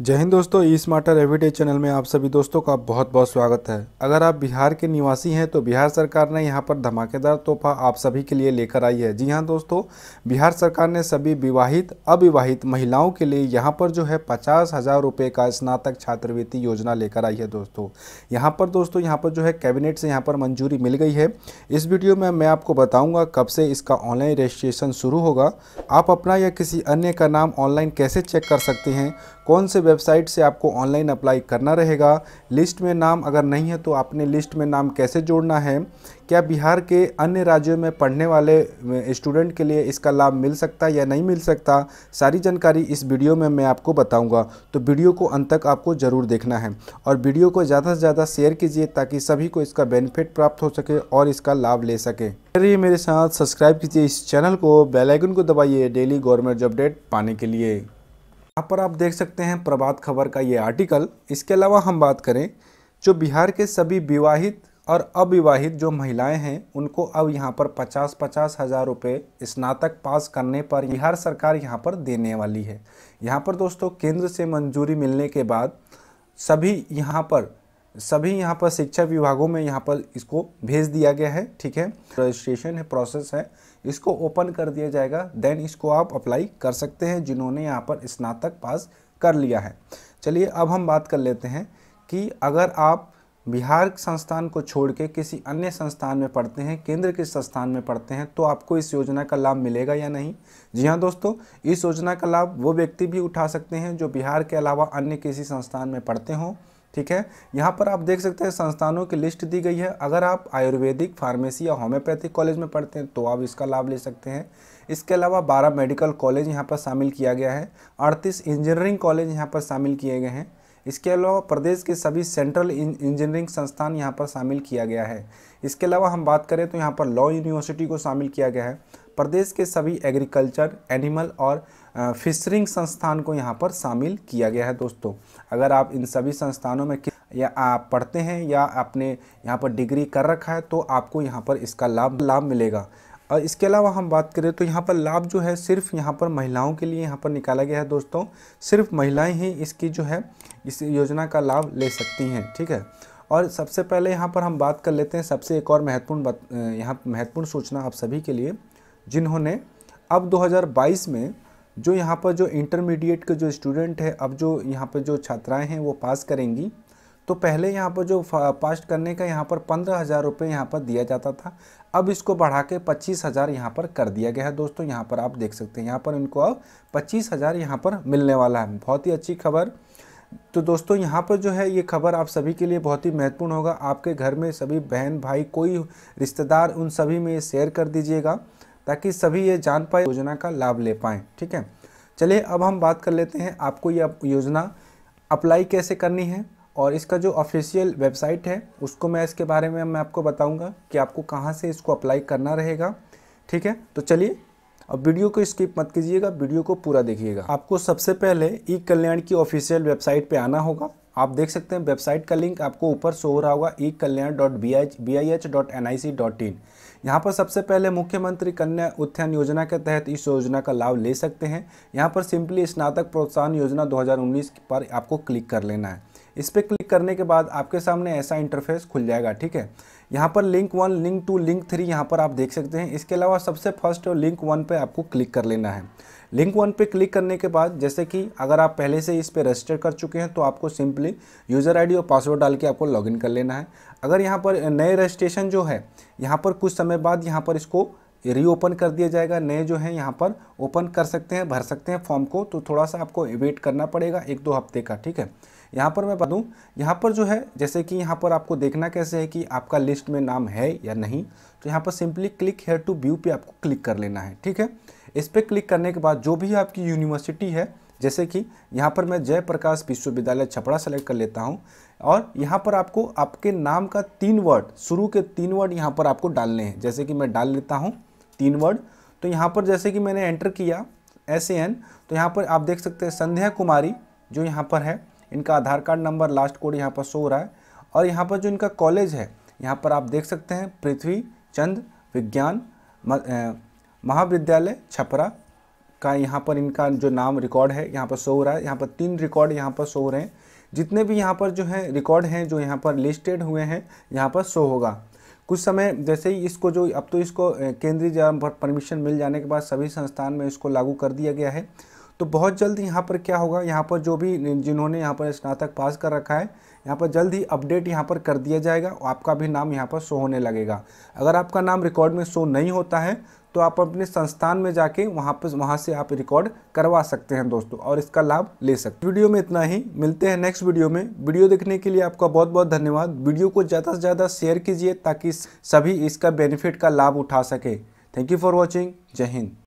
जय हिंद दोस्तों ई smarter everyday channel में आप सभी दोस्तों का बहुत बहुत स्वागत है अगर आप बिहार के निवासी हैं तो बिहार सरकार ने यहां पर धमाकेदार तोहफा आप सभी के लिए लेकर आई है जी हां दोस्तों बिहार सरकार ने सभी विवाहित अविवाहित महिलाओं के लिए यहां पर जो है पचास हज़ार रुपये का स्नातक छात्रवृत्ति योजना लेकर आई है दोस्तों यहाँ पर दोस्तों यहाँ पर जो है कैबिनेट से यहाँ पर मंजूरी मिल गई है इस वीडियो में मैं आपको बताऊँगा कब से इसका ऑनलाइन रजिस्ट्रेशन शुरू होगा आप अपना या किसी अन्य का नाम ऑनलाइन कैसे चेक कर सकते हैं कौन से वेबसाइट से आपको ऑनलाइन अप्लाई करना रहेगा लिस्ट में नाम अगर नहीं है तो आपने लिस्ट में नाम कैसे जोड़ना है क्या बिहार के अन्य राज्यों में पढ़ने वाले स्टूडेंट के लिए इसका लाभ मिल सकता है या नहीं मिल सकता सारी जानकारी इस वीडियो में मैं आपको बताऊंगा तो वीडियो को अंत तक आपको ज़रूर देखना है और वीडियो को ज़्यादा से ज़्यादा शेयर कीजिए ताकि सभी को इसका बेनिफिट प्राप्त हो सके और इसका लाभ ले सके चलिए मेरे साथ सब्सक्राइब कीजिए इस चैनल को बेलाइकन को दबाइए डेली गवर्नमेंट अपडेट पाने के लिए यहाँ पर आप देख सकते हैं प्रभात खबर का ये आर्टिकल इसके अलावा हम बात करें जो बिहार के सभी विवाहित और अविवाहित जो महिलाएं हैं उनको अब यहाँ पर पचास पचास हज़ार रुपये स्नातक पास करने पर बिहार सरकार यहाँ पर देने वाली है यहाँ पर दोस्तों केंद्र से मंजूरी मिलने के बाद सभी यहाँ पर सभी यहाँ पर शिक्षा विभागों में यहाँ पर इसको भेज दिया गया है ठीक है रजिस्ट्रेशन है प्रोसेस है इसको ओपन कर दिया जाएगा देन इसको आप अप्लाई कर सकते हैं जिन्होंने यहाँ पर स्नातक पास कर लिया है चलिए अब हम बात कर लेते हैं कि अगर आप बिहार संस्थान को छोड़ के किसी अन्य संस्थान में पढ़ते हैं केंद्र के संस्थान में पढ़ते हैं तो आपको इस योजना का लाभ मिलेगा या नहीं जी हाँ दोस्तों इस योजना का लाभ वो व्यक्ति भी उठा सकते हैं जो बिहार के अलावा अन्य किसी संस्थान में पढ़ते हों ठीक है यहाँ पर आप देख सकते हैं संस्थानों की लिस्ट दी गई है अगर आप आयुर्वेदिक फार्मेसी या होम्योपैथिक कॉलेज में पढ़ते हैं तो आप इसका लाभ ले सकते हैं इसके अलावा बारह मेडिकल कॉलेज यहाँ पर शामिल किया गया है अड़तीस इंजीनियरिंग कॉलेज यहाँ पर शामिल किए गए हैं इसके अलावा प्रदेश के सभी सेंट्रल इंजीनियरिंग संस्थान यहाँ पर शामिल किया गया है इसके अलावा हम बात करें तो यहाँ पर लॉ यूनिवर्सिटी को शामिल किया गया है प्रदेश के सभी एग्रीकल्चर एनिमल और फिशरिंग संस्थान को यहाँ पर शामिल किया गया है दोस्तों अगर आप इन सभी संस्थानों में या आप पढ़ते हैं या आपने यहाँ पर डिग्री कर रखा है तो आपको यहाँ पर इसका लाभ लाभ मिलेगा और इसके अलावा हम बात करें तो यहाँ पर लाभ जो है सिर्फ यहाँ पर महिलाओं के लिए यहाँ पर निकाला गया है दोस्तों सिर्फ महिलाएं ही इसकी जो है इस योजना का लाभ ले सकती हैं ठीक है और सबसे पहले यहाँ पर हम बात कर लेते हैं सबसे एक और महत्वपूर्ण बात यहाँ महत्वपूर्ण सूचना आप सभी के लिए जिन्होंने अब दो में जो यहाँ पर जो इंटरमीडिएट के जो स्टूडेंट है अब जो यहाँ पर जो छात्राएँ हैं वो पास करेंगी तो पहले यहाँ पर जो पास करने का यहाँ पर पंद्रह हज़ार रुपये यहाँ पर दिया जाता था अब इसको बढ़ा के पच्चीस हज़ार यहाँ पर कर दिया गया है दोस्तों यहाँ पर आप देख सकते हैं यहाँ पर इनको अब पच्चीस हज़ार यहाँ पर मिलने वाला है बहुत ही अच्छी खबर तो दोस्तों यहाँ पर जो है ये खबर आप सभी के लिए बहुत ही महत्वपूर्ण होगा आपके घर में सभी बहन भाई कोई रिश्तेदार उन सभी में शेयर कर दीजिएगा ताकि सभी ये जान पाए योजना का लाभ ले पाएँ ठीक है चलिए अब हम बात कर लेते हैं आपको यह योजना अप्लाई कैसे करनी है और इसका जो ऑफिशियल वेबसाइट है उसको मैं इसके बारे में मैं आपको बताऊंगा कि आपको कहाँ से इसको अप्लाई करना रहेगा ठीक है तो चलिए अब वीडियो को स्किप मत कीजिएगा वीडियो को पूरा देखिएगा आपको सबसे पहले ई कल्याण की ऑफिशियल वेबसाइट पे आना होगा आप देख सकते हैं वेबसाइट का लिंक आपको ऊपर शो हो रहा होगा e e Kalyan dot B I B I H dot N I C dot in यहाँ पर सबसे पहले मुख्यमंत्री कन्या उत्थान योजना के तहत इस योजना का लाभ ले सकते हैं यहाँ पर सिंपली स्नातक प्रोत्साहन योजना 2019 पर आपको क्लिक कर लेना है इस पर क्लिक करने के बाद आपके सामने ऐसा इंटरफेस खुल जाएगा ठीक है यहाँ पर link one link two link three यहाँ पर आप देख सकते हैं इसके अलावा सबसे फर्स्ट लिंक वन पे आपको क्लिक कर लेना है लिंक वन पे क्लिक करने के बाद जैसे कि अगर आप पहले से इस पर रजिस्टर कर चुके हैं तो आपको सिंपली यूज़र आईडी और पासवर्ड डाल के आपको लॉगिन कर लेना है अगर यहाँ पर नए रजिस्ट्रेशन जो है यहाँ पर कुछ समय बाद यहाँ पर इसको रीओपन कर दिया जाएगा नए जो हैं यहाँ पर ओपन कर सकते हैं भर सकते हैं फॉर्म को तो थोड़ा सा आपको वेट करना पड़ेगा एक दो हफ्ते का ठीक है यहाँ पर मैं बता दूँ यहाँ पर जो है जैसे कि यहाँ पर आपको देखना कैसे है कि आपका लिस्ट में नाम है या नहीं तो यहाँ पर simply click here to view पे आपको क्लिक कर लेना है ठीक है इस पर क्लिक करने के बाद जो भी आपकी यूनिवर्सिटी है जैसे कि यहाँ पर मैं जयप्रकाश विश्वविद्यालय छपड़ा सेलेक्ट कर लेता हूँ और यहाँ पर आपको आपके नाम का तीन वर्ड शुरू के तीन वर्ड यहाँ पर आपको डालने हैं जैसे कि मैं डाल लेता हूँ तीन वर्ड तो यहाँ पर जैसे कि मैंने एंटर किया एस एन तो यहाँ पर आप देख सकते हैं संध्या कुमारी जो यहाँ पर है इनका Aadhaar card number last code यहाँ पर शो हो रहा है और यहाँ पर जो इनका कॉलेज है यहाँ पर आप देख सकते हैं पृथ्वी चंद विज्ञान महाविद्यालय छपरा का यहाँ पर इनका जो नाम रिकॉर्ड है यहाँ पर शो हो रहा है यहाँ पर तीन रिकॉर्ड यहाँ पर शो हो रहे हैं जितने भी यहाँ पर जो है रिकॉर्ड हैं जो यहाँ पर लिस्टेड हुए हैं यहाँ पर शो होगा कुछ समय जैसे ही इसको जो अब तो इसको केंद्रीय जल परमिशन मिल जाने के बाद सभी संस्थान में इसको लागू कर दिया गया है तो बहुत जल्द यहाँ पर क्या होगा यहाँ पर जो भी जिन्होंने यहाँ पर स्नातक पास कर रखा है यहाँ पर जल्द ही अपडेट यहाँ पर कर दिया जाएगा और आपका भी नाम यहाँ पर शो होने लगेगा अगर आपका नाम रिकॉर्ड में शो नहीं होता है तो आप अपने संस्थान में जाके वहाँ पर वहाँ से आप रिकॉर्ड करवा सकते हैं दोस्तों और इसका लाभ ले सकते वीडियो में इतना ही मिलते हैं नेक्स्ट वीडियो में वीडियो देखने के लिए आपका बहुत बहुत धन्यवाद वीडियो को ज़्यादा से ज़्यादा शेयर कीजिए ताकि सभी इसका बेनिफिट का लाभ उठा सके थैंक यू फॉर वॉचिंग जय हिंद